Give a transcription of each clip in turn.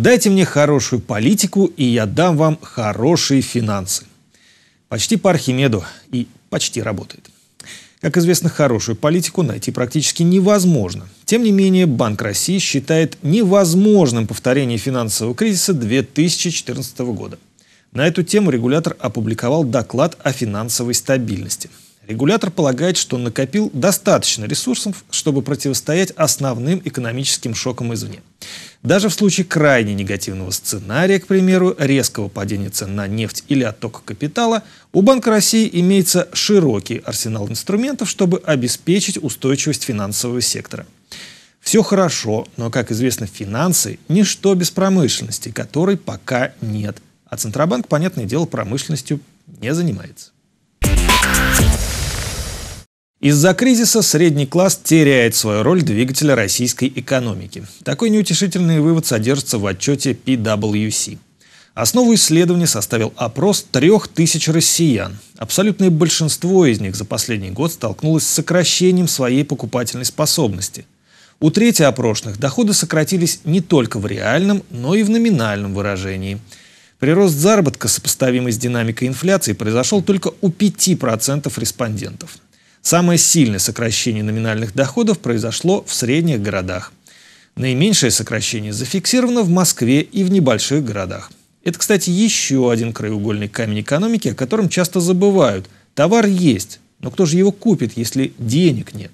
Дайте мне хорошую политику, и я дам вам хорошие финансы. Почти по Архимеду и почти работает. Как известно, хорошую политику найти практически невозможно. Тем не менее, Банк России считает невозможным повторение финансового кризиса 2014 года. На эту тему регулятор опубликовал доклад о финансовой стабильности. Регулятор полагает, что накопил достаточно ресурсов, чтобы противостоять основным экономическим шокам извне. Даже в случае крайне негативного сценария, к примеру, резкого падения цен на нефть или оттока капитала, у Банка России имеется широкий арсенал инструментов, чтобы обеспечить устойчивость финансового сектора. Все хорошо, но, как известно, финансы – ничто без промышленности, которой пока нет. А Центробанк, понятное дело, промышленностью не занимается. Из-за кризиса средний класс теряет свою роль двигателя российской экономики. Такой неутешительный вывод содержится в отчете PwC. Основу исследования составил опрос трех тысяч россиян. Абсолютное большинство из них за последний год столкнулось с сокращением своей покупательной способности. У трети опрошенных доходы сократились не только в реальном, но и в номинальном выражении. Прирост заработка, сопоставимый с динамикой инфляции, произошел только у 5% респондентов. Самое сильное сокращение номинальных доходов произошло в средних городах. Наименьшее сокращение зафиксировано в Москве и в небольших городах. Это, кстати, еще один краеугольный камень экономики, о котором часто забывают. Товар есть, но кто же его купит, если денег нет?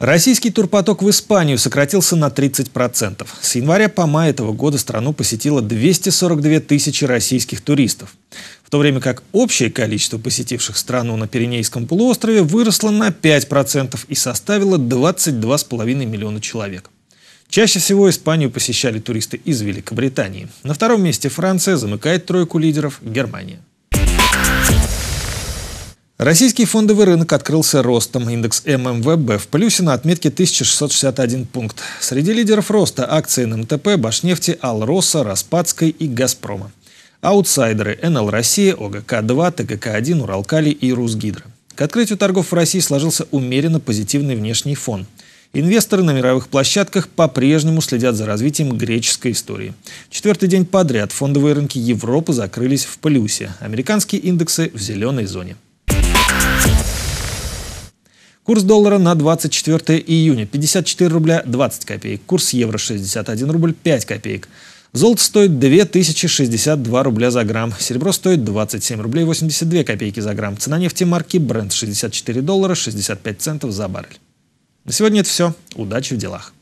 Российский турпоток в Испанию сократился на 30%. С января по май этого года страну посетило 242 тысячи российских туристов, в то время как общее количество посетивших страну на Пиренейском полуострове выросло на 5% и составило 22,5 миллиона человек. Чаще всего Испанию посещали туристы из Великобритании. На втором месте Франция замыкает тройку лидеров Германия. Российский фондовый рынок открылся ростом. Индекс ММВБ в плюсе на отметке 1661 пункт. Среди лидеров роста акции НМТП, Башнефти, Алроса, Распадской и Газпрома. Аутсайдеры – НЛ Россия, ОГК-2, ТГК-1, Уралкали и Русгидро. К открытию торгов в России сложился умеренно позитивный внешний фон. Инвесторы на мировых площадках по-прежнему следят за развитием греческой истории. Четвертый день подряд фондовые рынки Европы закрылись в плюсе. Американские индексы в зеленой зоне. Курс доллара на 24 июня 54 рубля 20 копеек. Курс евро 61 рубль 5 копеек. Золото стоит 2062 рубля за грамм, серебро стоит 27 рублей 82 копейки за грамм. Цена нефти марки Brent 64 доллара 65 центов за баррель. На сегодня это все. Удачи в делах.